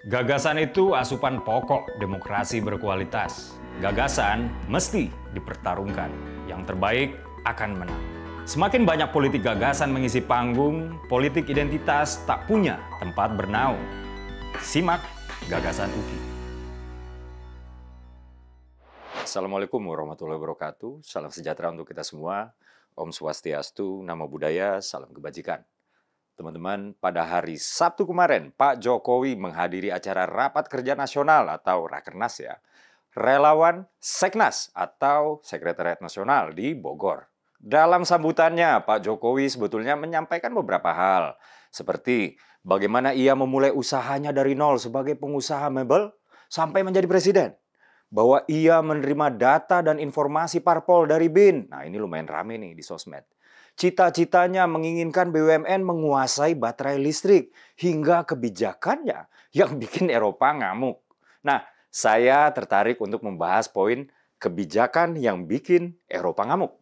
Gagasan itu asupan pokok demokrasi berkualitas. Gagasan mesti dipertarungkan. Yang terbaik akan menang. Semakin banyak politik gagasan mengisi panggung, politik identitas tak punya tempat bernaung. Simak gagasan UKI. Assalamualaikum warahmatullahi wabarakatuh. Salam sejahtera untuk kita semua. Om Swastiastu, Namo Buddhaya, Salam Kebajikan. Teman-teman, pada hari Sabtu kemarin Pak Jokowi menghadiri acara Rapat Kerja Nasional atau Rakernas ya, relawan Seknas atau Sekretariat Nasional di Bogor. Dalam sambutannya, Pak Jokowi sebetulnya menyampaikan beberapa hal, seperti bagaimana ia memulai usahanya dari nol sebagai pengusaha mebel sampai menjadi presiden, bahwa ia menerima data dan informasi parpol dari BIN. Nah, ini lumayan rame nih di sosmed Cita-citanya menginginkan BUMN menguasai baterai listrik hingga kebijakannya yang bikin Eropa ngamuk. Nah, saya tertarik untuk membahas poin kebijakan yang bikin Eropa ngamuk.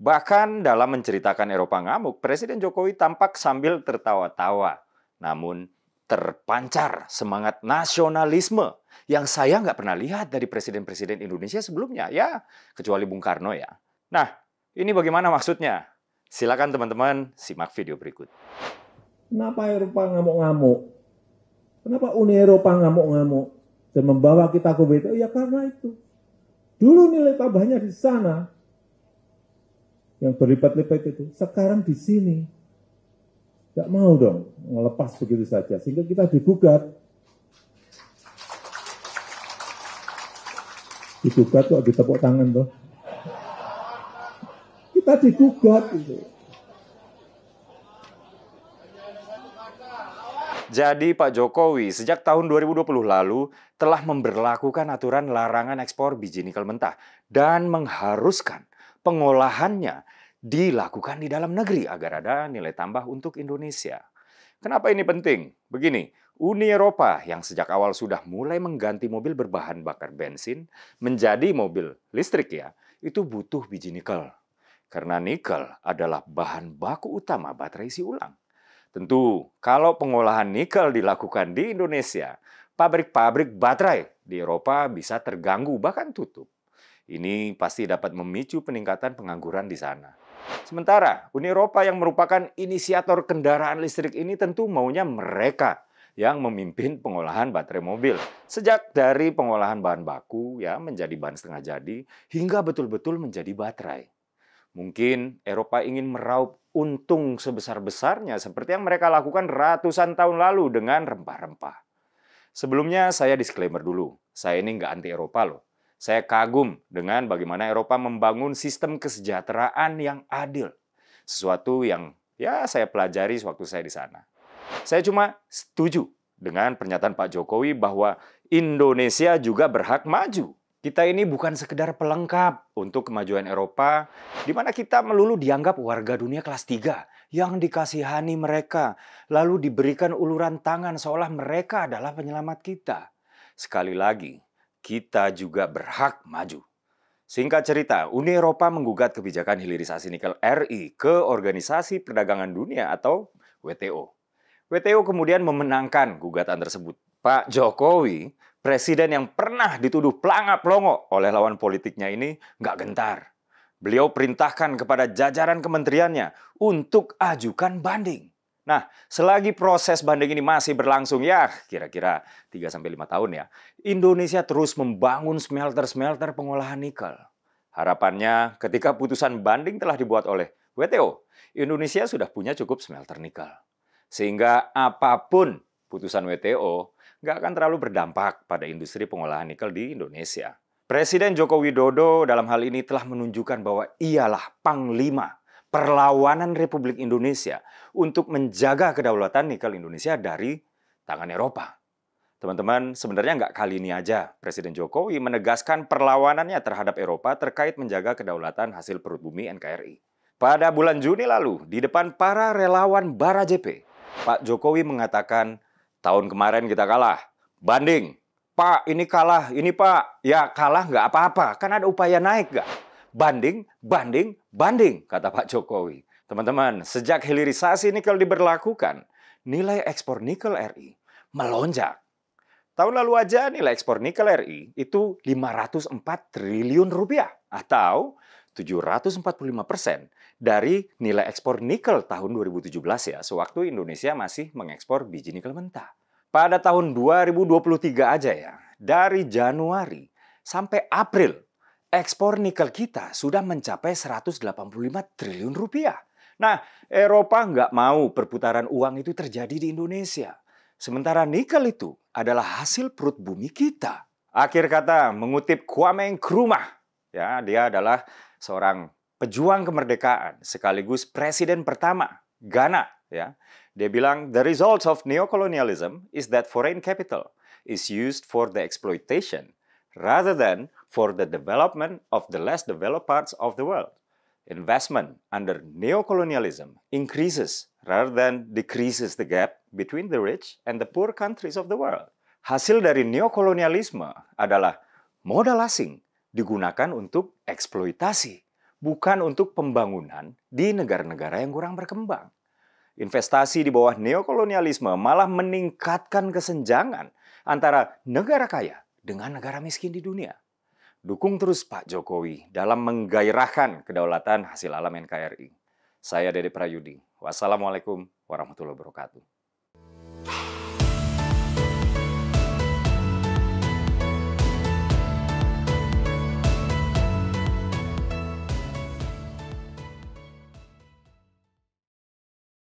Bahkan dalam menceritakan Eropa ngamuk, Presiden Jokowi tampak sambil tertawa-tawa. Namun terpancar semangat nasionalisme yang saya nggak pernah lihat dari presiden-presiden Indonesia sebelumnya. Ya, kecuali Bung Karno ya. Nah, ini bagaimana maksudnya? Silakan teman-teman simak video berikut. Kenapa Eropa ngamuk-ngamuk? Kenapa Uni Eropa ngamuk-ngamuk dan membawa kita ke WTO? Ya karena itu. Dulu nilai tambahnya di sana yang berlipat-lipat itu. Sekarang di sini. Gak mau dong melepas begitu saja. Sehingga kita digugat. Digugat kok ditepuk tangan tuh kita digugat gitu. Jadi Pak Jokowi sejak tahun 2020 lalu telah memberlakukan aturan larangan ekspor biji nikel mentah dan mengharuskan pengolahannya dilakukan di dalam negeri agar ada nilai tambah untuk Indonesia. Kenapa ini penting? Begini, Uni Eropa yang sejak awal sudah mulai mengganti mobil berbahan bakar bensin menjadi mobil listrik ya, itu butuh biji nikel. Karena nikel adalah bahan baku utama baterai isi ulang. Tentu, kalau pengolahan nikel dilakukan di Indonesia, pabrik-pabrik baterai di Eropa bisa terganggu bahkan tutup. Ini pasti dapat memicu peningkatan pengangguran di sana. Sementara Uni Eropa yang merupakan inisiator kendaraan listrik ini tentu maunya mereka yang memimpin pengolahan baterai mobil. Sejak dari pengolahan bahan baku ya menjadi bahan setengah jadi hingga betul-betul menjadi baterai. Mungkin Eropa ingin meraup untung sebesar-besarnya seperti yang mereka lakukan ratusan tahun lalu dengan rempah-rempah. Sebelumnya saya disclaimer dulu, saya ini nggak anti Eropa loh. Saya kagum dengan bagaimana Eropa membangun sistem kesejahteraan yang adil. Sesuatu yang ya saya pelajari sewaktu saya di sana. Saya cuma setuju dengan pernyataan Pak Jokowi bahwa Indonesia juga berhak maju. Kita ini bukan sekedar pelengkap untuk kemajuan Eropa, di mana kita melulu dianggap warga dunia kelas 3 yang dikasihani mereka, lalu diberikan uluran tangan seolah mereka adalah penyelamat kita. Sekali lagi, kita juga berhak maju. Singkat cerita, Uni Eropa menggugat kebijakan hilirisasi nikel RI ke Organisasi Perdagangan Dunia atau WTO. WTO kemudian memenangkan gugatan tersebut. Pak Jokowi Presiden yang pernah dituduh pelangap-longo oleh lawan politiknya ini nggak gentar. Beliau perintahkan kepada jajaran kementeriannya untuk ajukan banding. Nah, selagi proses banding ini masih berlangsung ya, kira-kira 3-5 tahun ya, Indonesia terus membangun smelter-smelter pengolahan nikel. Harapannya ketika putusan banding telah dibuat oleh WTO, Indonesia sudah punya cukup smelter nikel. Sehingga apapun putusan WTO nggak akan terlalu berdampak pada industri pengolahan nikel di Indonesia. Presiden Joko Widodo dalam hal ini telah menunjukkan bahwa ialah panglima perlawanan Republik Indonesia untuk menjaga kedaulatan nikel Indonesia dari tangan Eropa. Teman-teman, sebenarnya nggak kali ini aja Presiden Jokowi menegaskan perlawanannya terhadap Eropa terkait menjaga kedaulatan hasil perut bumi NKRI. Pada bulan Juni lalu, di depan para relawan Bara JP, Pak Jokowi mengatakan Tahun kemarin kita kalah. Banding. Pak, ini kalah, ini Pak. Ya kalah nggak apa-apa, kan ada upaya naik nggak? Banding, banding, banding, kata Pak Jokowi. Teman-teman, sejak hilirisasi nikel diberlakukan, nilai ekspor nikel RI melonjak. Tahun lalu aja nilai ekspor nikel RI itu 504 triliun rupiah atau 745 persen dari nilai ekspor nikel tahun 2017 ya, sewaktu Indonesia masih mengekspor biji nikel mentah. Pada tahun 2023 aja ya, dari Januari sampai April, ekspor nikel kita sudah mencapai 185 triliun rupiah. Nah, Eropa nggak mau perputaran uang itu terjadi di Indonesia. Sementara nikel itu adalah hasil perut bumi kita. Akhir kata, mengutip Kwame Nkrumah. Ya, dia adalah seorang pejuang kemerdekaan sekaligus presiden pertama Ghana ya. Dia bilang the results of neocolonialism is that foreign capital is used for the exploitation rather than for the development of the less developed parts of the world. Investment under neocolonialism increases rather than decreases the gap between the rich and the poor countries of the world. Hasil dari neokolonialisme adalah modal asing digunakan untuk eksploitasi, bukan untuk pembangunan di negara-negara yang kurang berkembang. Investasi di bawah neokolonialisme malah meningkatkan kesenjangan antara negara kaya dengan negara miskin di dunia. Dukung terus Pak Jokowi dalam menggairahkan kedaulatan hasil alam NKRI. Saya Dede Prayudi. Wassalamualaikum warahmatullahi wabarakatuh.